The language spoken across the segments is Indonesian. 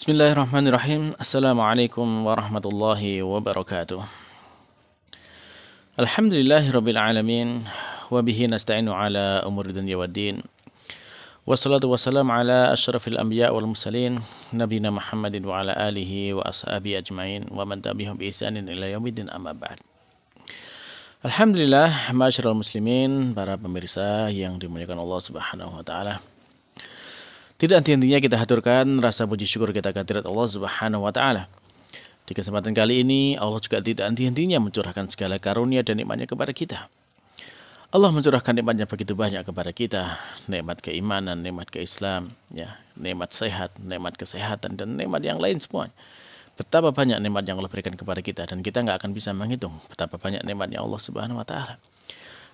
بسم الله الرحمن الرحيم السلام عليكم ورحمة الله وبركاته الحمد لله رب العالمين وبه نستعين على أمور الدنيا والدين والصلاة والسلام على أشرف الأنبياء والمرسلين نبينا محمد وعلى آله وأصحابه أجمعين ومن تبعهم بإحسان إلى يوم الدين أما بعد الحمد لله معاشر المسلمين para pemirsa yang dimuliakan Allah Subhanahu wa taala Tidak henti-hentinya kita haturkan rasa puji syukur kita kehadirat Allah Subhanahu wa taala. Di kesempatan kali ini Allah juga tidak henti-hentinya mencurahkan segala karunia dan nikmatnya kepada kita. Allah mencurahkan nikmatnya begitu banyak kepada kita, nikmat keimanan, nikmat keislam, ya, nikmat sehat, nikmat kesehatan dan nikmat yang lain semuanya. Betapa banyak nikmat yang Allah berikan kepada kita dan kita nggak akan bisa menghitung betapa banyak nikmatnya Allah Subhanahu wa taala.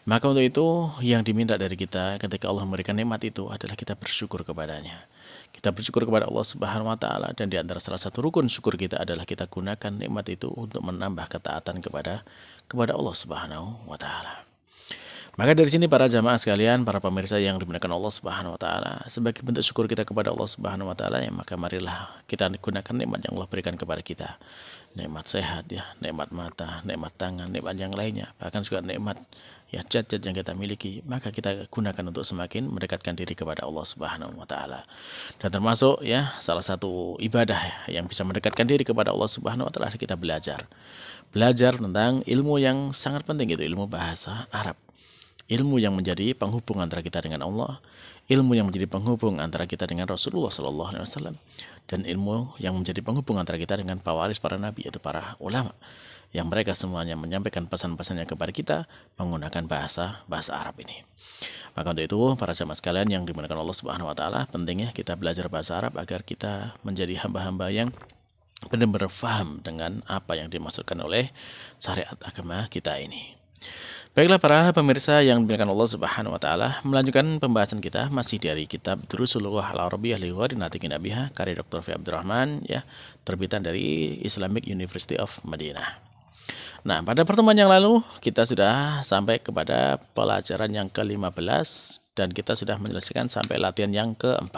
Maka untuk itu yang diminta dari kita ketika Allah memberikan nikmat itu adalah kita bersyukur kepadanya. Kita bersyukur kepada Allah Subhanahu wa taala dan di antara salah satu rukun syukur kita adalah kita gunakan nikmat itu untuk menambah ketaatan kepada kepada Allah Subhanahu wa taala. Maka dari sini para jamaah sekalian, para pemirsa yang dimuliakan Allah Subhanahu wa taala, sebagai bentuk syukur kita kepada Allah Subhanahu wa taala, ya maka marilah kita gunakan nikmat yang Allah berikan kepada kita nikmat sehat ya, nikmat mata, nikmat tangan, nikmat yang lainnya, bahkan juga nikmat ya cacat yang kita miliki, maka kita gunakan untuk semakin mendekatkan diri kepada Allah Subhanahu wa taala. Dan termasuk ya salah satu ibadah yang bisa mendekatkan diri kepada Allah Subhanahu wa taala kita belajar. Belajar tentang ilmu yang sangat penting itu ilmu bahasa Arab. Ilmu yang menjadi penghubung antara kita dengan Allah, ilmu yang menjadi penghubung antara kita dengan Rasulullah Sallallahu Alaihi Wasallam, dan ilmu yang menjadi penghubung antara kita dengan pewaris para nabi yaitu para ulama yang mereka semuanya menyampaikan pesan-pesannya kepada kita menggunakan bahasa bahasa Arab ini. Maka untuk itu, para jamaah sekalian yang dimuliakan Allah Subhanahu wa taala, pentingnya kita belajar bahasa Arab agar kita menjadi hamba-hamba yang benar-benar faham dengan apa yang dimaksudkan oleh syariat agama kita ini. Baiklah para pemirsa yang dimuliakan Allah Subhanahu wa taala, melanjutkan pembahasan kita masih dari kitab Durusul Lughah al arabiyah li Gharinatikin Abiha karya Dr. Fi Abdurrahman ya, terbitan dari Islamic University of Medina. Nah, pada pertemuan yang lalu kita sudah sampai kepada pelajaran yang ke-15 dan kita sudah menyelesaikan sampai latihan yang ke-4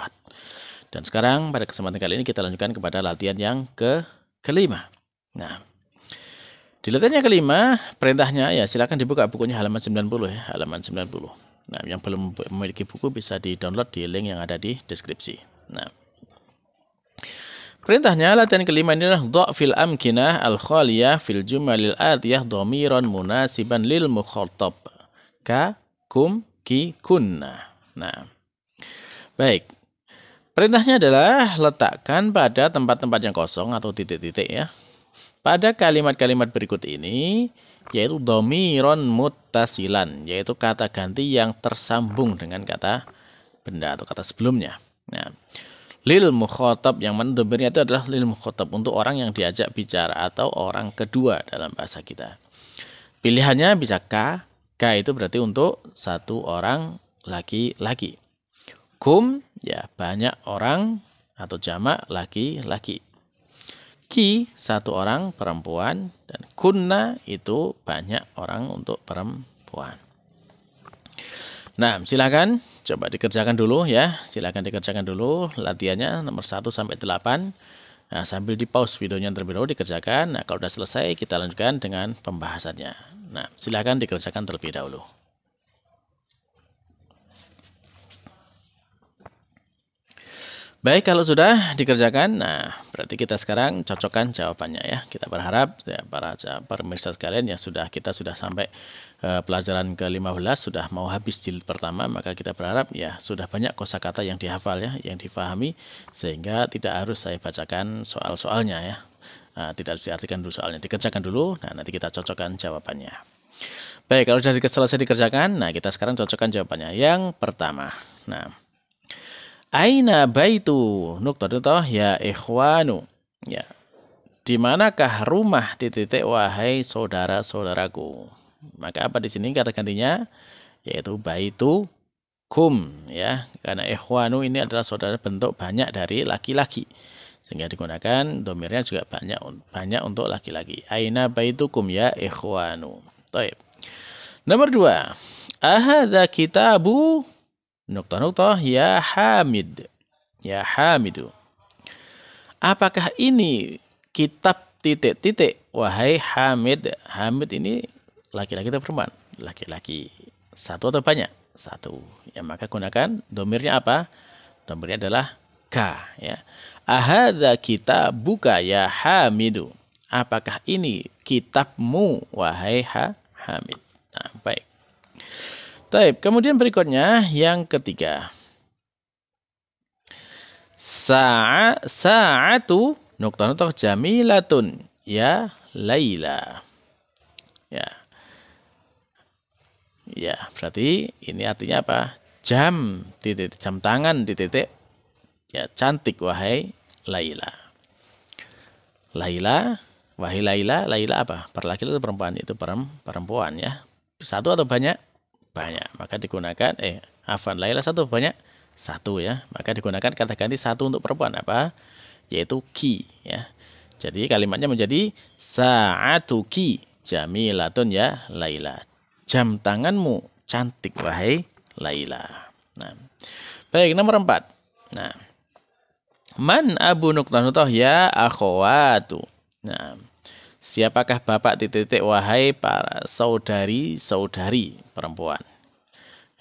Dan sekarang pada kesempatan kali ini kita lanjutkan kepada latihan yang ke 5 Nah, Letaknya yang kelima, perintahnya ya silakan dibuka bukunya halaman 90 ya, halaman 90. Nah, yang belum memiliki buku bisa di-download di link yang ada di deskripsi. Nah, Perintahnya latihan kelima ini adalah fil amkinah al khaliyah fil jumalil atiyah dhamiran munasiban lil mukhatab. Ka kum ki kunna. Nah. Baik. Perintahnya adalah letakkan pada tempat-tempat yang kosong atau titik-titik ya pada kalimat-kalimat berikut ini, yaitu domiron mutasilan, yaitu kata ganti yang tersambung dengan kata benda atau kata sebelumnya. Nah, lil mukhotab yang mana itu adalah lil mukhotab untuk orang yang diajak bicara atau orang kedua dalam bahasa kita. Pilihannya bisa k, k itu berarti untuk satu orang laki-laki. Kum ya banyak orang atau jamak laki-laki ki satu orang perempuan dan kunna itu banyak orang untuk perempuan. Nah, silakan coba dikerjakan dulu ya. Silakan dikerjakan dulu latihannya nomor 1 sampai 8. Nah, sambil di pause videonya terlebih dahulu dikerjakan. Nah, kalau sudah selesai kita lanjutkan dengan pembahasannya. Nah, silakan dikerjakan terlebih dahulu. Baik, kalau sudah dikerjakan, nah berarti kita sekarang cocokkan jawabannya ya. Kita berharap ya, para pemirsa sekalian yang sudah kita sudah sampai eh, pelajaran ke-15 sudah mau habis jilid pertama, maka kita berharap ya sudah banyak kosakata yang dihafal ya, yang difahami sehingga tidak harus saya bacakan soal-soalnya ya. Nah, tidak harus diartikan dulu soalnya, dikerjakan dulu. Nah, nanti kita cocokkan jawabannya. Baik, kalau sudah selesai dikerjakan, nah kita sekarang cocokkan jawabannya. Yang pertama. Nah, Aina baitu nukta toh ya ikhwanu ya di manakah rumah titik-titik wahai saudara-saudaraku maka apa di sini kata gantinya yaitu baitu kum ya karena ikhwanu ini adalah saudara bentuk banyak dari laki-laki sehingga digunakan domirnya juga banyak banyak untuk laki-laki aina kum ya ikhwanu Taib. nomor dua ahadza kitabu Nukta nukta ya Hamid. Ya Hamidu. Apakah ini kitab titik-titik wahai Hamid? Hamid ini laki-laki atau perempuan? Laki-laki. Satu atau banyak? Satu. Ya maka gunakan domirnya apa? Domirnya adalah k. ya. ahada kita buka ya Hamidu. Apakah ini kitabmu wahai ha Hamid? Nah, baik. Taip, Kemudian berikutnya yang ketiga. Sa'a sa'atu nukta nukta jamilatun ya Laila. Ya. Ya, berarti ini artinya apa? Jam titik jam tangan titik ya cantik wahai Laila. Laila, wahai Laila, Laila apa? Perlaki itu perempuan itu perempuan ya. Satu atau banyak? banyak maka digunakan eh afan Laila satu banyak satu ya maka digunakan kata ganti satu untuk perempuan apa yaitu ki ya jadi kalimatnya menjadi ki jamilatun ya Laila jam tanganmu cantik wahai Laila nah baik nomor empat nah man abu nuktanutoh ya akhwatu nah Siapakah bapak titik-titik wahai para saudari-saudari perempuan?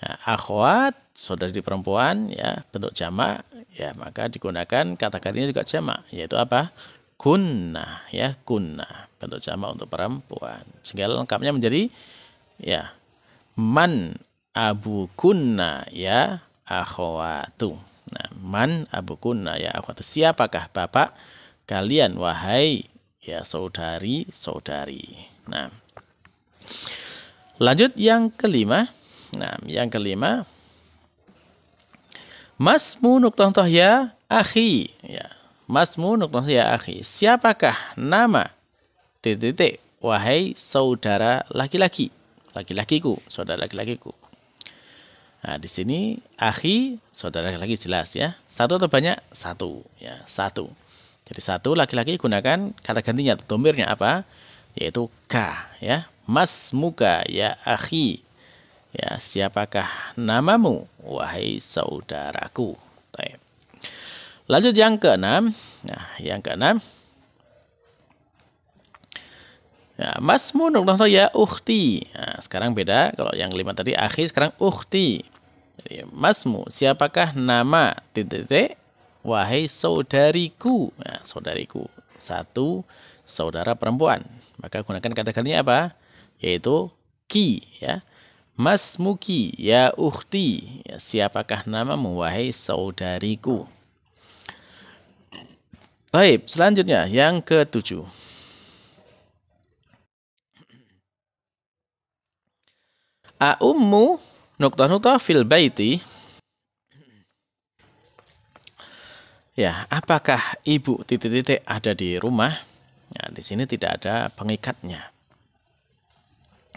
Nah, akhwat, saudari perempuan ya bentuk jamak ya maka digunakan kata katanya juga jamak yaitu apa? kunna ya kunna bentuk jamak untuk perempuan sehingga lengkapnya menjadi ya man abu kunna ya akhwatu nah man abu kunna ya akhwatu siapakah bapak kalian wahai ya saudari saudari nah lanjut yang kelima nah yang kelima Mas masmu nuktoh ya akhi ya masmu nuktoh ya akhi siapakah nama titik wahai saudara laki-laki laki-lakiku saudara laki-lakiku Nah, di sini akhi saudara laki-laki jelas ya. Satu atau banyak? Satu ya, satu. Jadi satu laki-laki gunakan kata gantinya atau domirnya apa? Yaitu ka ya. Mas muka ya akhi. Ya, siapakah namamu? Wahai saudaraku. Baik. Lanjut yang keenam. Nah, yang keenam. Ya, mas munuk contoh ya ukhti. Nah, sekarang beda kalau yang kelima tadi akhi sekarang ukhti. Jadi masmu siapakah nama titik titik wahai saudariku. Nah, saudariku. Satu, saudara perempuan. Maka gunakan kata gantinya apa? Yaitu ki ya. mas muki ya uhti. Ya, siapakah namamu wahai saudariku? Baik, selanjutnya yang ketujuh. Aummu nuktah-nuktah fil baiti Ya, apakah ibu titik-titik ada di rumah? Nah, di sini tidak ada pengikatnya.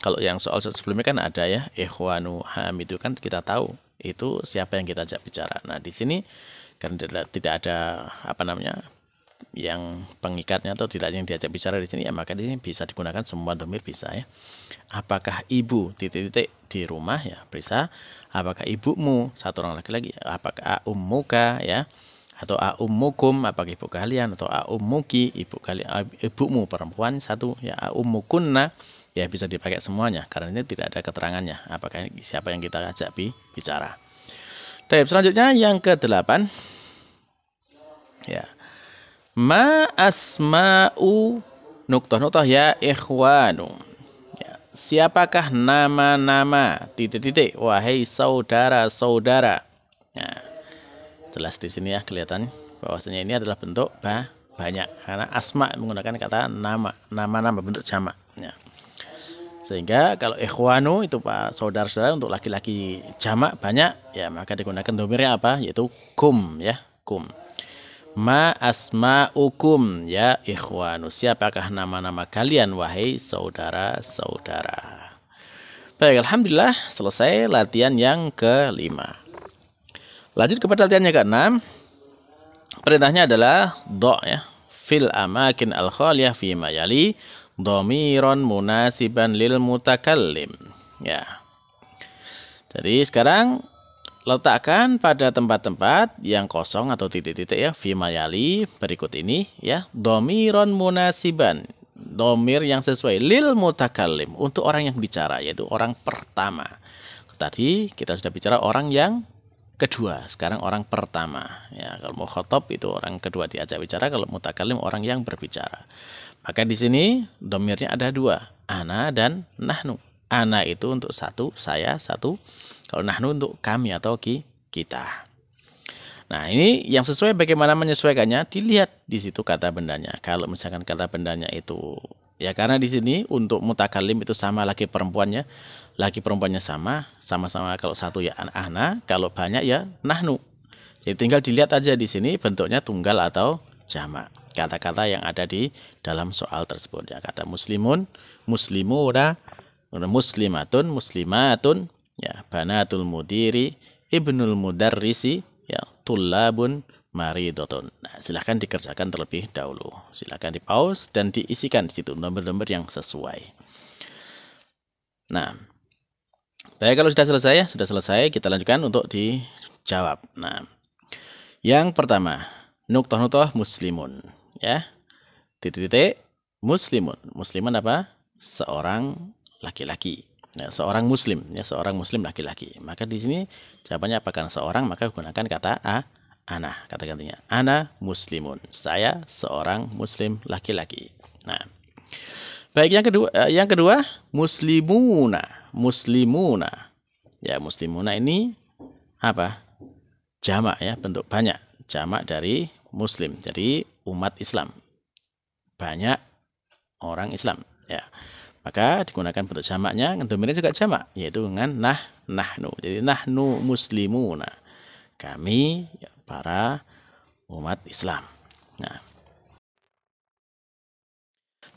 Kalau yang soal sebelumnya kan ada ya, ikhwanu ham itu kan kita tahu itu siapa yang kita ajak bicara. Nah, di sini karena tidak ada apa namanya yang pengikatnya atau tidak yang diajak bicara di sini ya maka sini bisa digunakan semua domir bisa ya apakah ibu titik-titik di rumah ya bisa apakah ibumu satu orang lagi lagi? apakah ummuka ya atau a ummukum apa ibu kalian atau a ummuki ibu kalian eh, ibumu perempuan satu ya a ummukunna ya bisa dipakai semuanya karena ini tidak ada keterangannya apakah ini siapa yang kita ajak bicara. Baik, selanjutnya yang ke-8 ya. Ma asma'u nuktoh nuktoh ya ikhwanu. Ya. Siapakah nama-nama titik-titik wahai saudara-saudara. Nah. -saudara. Ya jelas di sini ya kelihatan bahwasanya ini adalah bentuk bah banyak karena asma menggunakan kata nama nama nama bentuk jamak ya. sehingga kalau ikhwanu itu pak saudara-saudara untuk laki-laki jamak banyak ya maka digunakan domirnya apa yaitu kum ya kum ma asma ukum ya ikhwanu siapakah nama-nama kalian wahai saudara-saudara baik alhamdulillah selesai latihan yang kelima Lanjut ke pertanyaan yang keenam. Perintahnya adalah do ya. Fil amakin al khaliyah fi mayali domiron munasiban lil mutakallim. Ya. Jadi sekarang letakkan pada tempat-tempat yang kosong atau titik-titik ya fimayali berikut ini ya domiron munasiban domir yang sesuai lil mutakalim untuk orang yang bicara yaitu orang pertama tadi kita sudah bicara orang yang kedua sekarang orang pertama ya kalau mau khotob itu orang kedua diajak bicara kalau mutakalim orang yang berbicara maka di sini domirnya ada dua ana dan nahnu ana itu untuk satu saya satu kalau nahnu untuk kami atau ki kita Nah, ini yang sesuai bagaimana menyesuaikannya dilihat di situ kata bendanya. Kalau misalkan kata bendanya itu ya karena di sini untuk mutakalim itu sama lagi perempuannya, laki perempuannya sama, sama-sama kalau satu ya ana, kalau banyak ya nahnu. Jadi tinggal dilihat aja di sini bentuknya tunggal atau jamak. Kata-kata yang ada di dalam soal tersebut ya. Kata muslimun, muslimura, muslimatun, muslimatun, ya, banatul mudiri, ibnul mudarrisi, ya, tulabun maridotun. Nah, silahkan dikerjakan terlebih dahulu. Silahkan di pause dan diisikan di situ nomor-nomor yang sesuai. Nah, Baik, kalau sudah selesai ya? sudah selesai, kita lanjutkan untuk dijawab. Nah, yang pertama, nuktoh-nuktoh muslimun, ya. Titik-titik muslimun. Musliman apa? Seorang laki-laki. Ya, seorang muslim, ya, seorang muslim laki-laki. Maka di sini jawabannya apakah seorang, maka gunakan kata a ana, kata gantinya. Ana muslimun. Saya seorang muslim laki-laki. Nah, baik yang kedua, eh, yang kedua muslimuna muslimuna. Ya, muslimuna ini apa? Jamak ya, bentuk banyak. Jamak dari muslim, jadi umat Islam. Banyak orang Islam, ya. Maka digunakan bentuk jamaknya, ngendomirnya juga jamak, yaitu dengan nah nahnu. Jadi nahnu muslimuna. Kami ya, para umat Islam. Nah,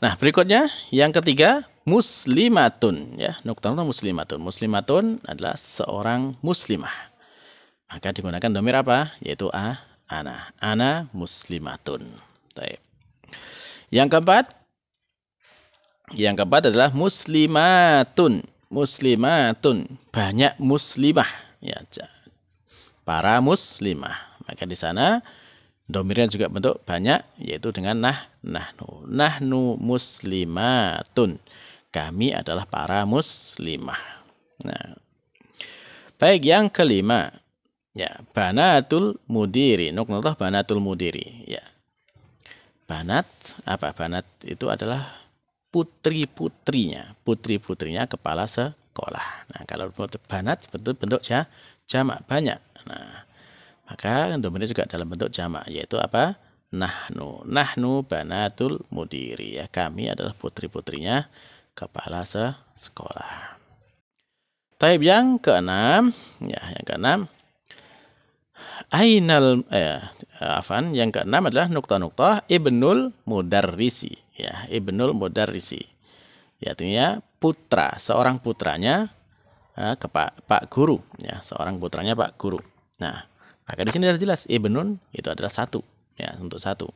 Nah, berikutnya yang ketiga muslimatun ya Nukta-nukta muslimatun muslimatun adalah seorang muslimah maka digunakan domir apa yaitu a ana ana muslimatun Taip. yang keempat yang keempat adalah muslimatun muslimatun banyak muslimah ya para muslimah maka di sana domirnya juga bentuk banyak yaitu dengan nah nahnu nahnu muslimatun kami adalah para muslimah. Nah. Baik, yang kelima. Ya, banatul mudiri. Nuknatah banatul mudiri. Ya. Banat, apa? Banat itu adalah putri-putrinya. Putri-putrinya kepala sekolah. Nah, kalau banat bentuk bentuk ya, jamak banyak. Nah, maka domainnya juga dalam bentuk jamak yaitu apa? Nahnu. Nahnu banatul mudiri ya. Kami adalah putri-putrinya kepala sekolah. Taib yang keenam, ya yang keenam, Ainal eh, afan yang keenam adalah nukta-nukta Ibnul Mudarrisi ya Ibnul Mudarrisi ya, artinya putra seorang putranya eh, ke Pak, Pak Guru ya seorang putranya Pak Guru nah maka di sini sudah jelas Ibnun itu adalah satu ya untuk satu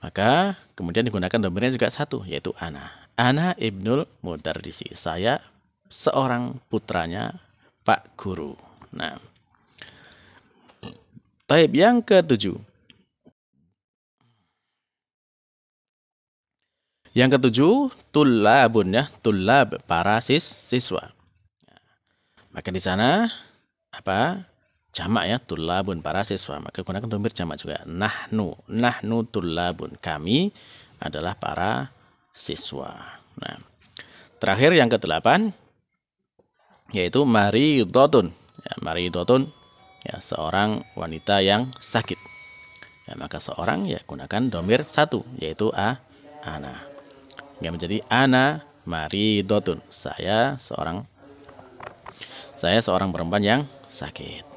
maka kemudian digunakan domainnya juga satu yaitu ana Ana Ibnul Mudarrisi. Saya seorang putranya Pak Guru. Nah, Taib yang ketujuh. Yang ketujuh, tulabun ya, tulab para sis, siswa. Maka di sana apa? Jamak ya, tulabun para siswa. Maka gunakan tumir jamak juga. Nahnu, nahnu tulabun. Kami adalah para siswa. Nah, terakhir yang kedelapan yaitu Dotun. Ya, Dotun ya seorang wanita yang sakit. Ya, maka seorang ya gunakan domir satu yaitu a ana. Yang menjadi ana Mari Dotun. Saya seorang saya seorang perempuan yang sakit.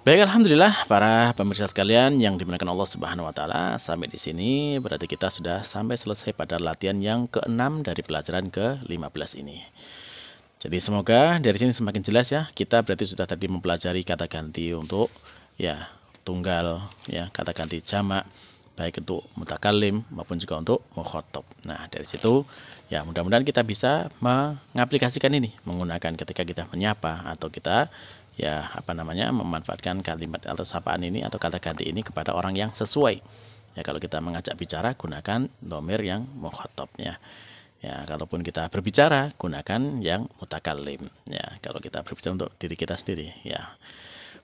Baik, alhamdulillah para pemirsa sekalian yang dimenangkan Allah Subhanahu wa taala, sampai di sini berarti kita sudah sampai selesai pada latihan yang keenam dari pelajaran ke-15 ini. Jadi semoga dari sini semakin jelas ya. Kita berarti sudah tadi mempelajari kata ganti untuk ya tunggal ya, kata ganti jamak baik untuk mutakalim maupun juga untuk mukhatab. Nah, dari situ ya mudah-mudahan kita bisa mengaplikasikan ini menggunakan ketika kita menyapa atau kita ya apa namanya memanfaatkan kalimat atau sapaan ini atau kata ganti ini kepada orang yang sesuai. Ya kalau kita mengajak bicara gunakan domir yang mukhatabnya Ya, kalaupun kita berbicara gunakan yang mutakalim. Ya, kalau kita berbicara untuk diri kita sendiri, ya.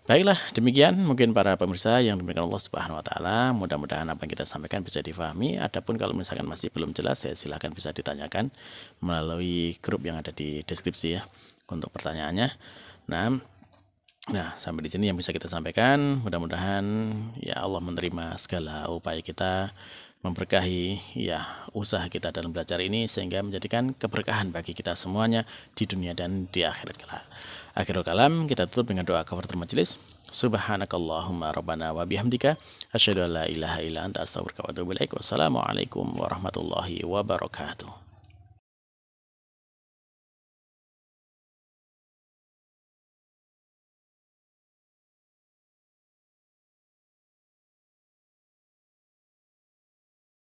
Baiklah, demikian mungkin para pemirsa yang diberikan Allah Subhanahu wa taala, mudah-mudahan apa yang kita sampaikan bisa difahami. Adapun kalau misalkan masih belum jelas, ya silahkan bisa ditanyakan melalui grup yang ada di deskripsi ya untuk pertanyaannya. Nah, Nah, sampai di sini yang bisa kita sampaikan. Mudah-mudahan ya Allah menerima segala upaya kita memberkahi ya usaha kita dalam belajar ini sehingga menjadikan keberkahan bagi kita semuanya di dunia dan di akhirat kelak. Akhirul kalam kita tutup dengan doa kafaratul majelis. Subhanakallahumma rabbana wa bihamdika asyhadu an la ilaha illa anta astaghfiruka wa atubu ilaik. Wassalamualaikum warahmatullahi wabarakatuh.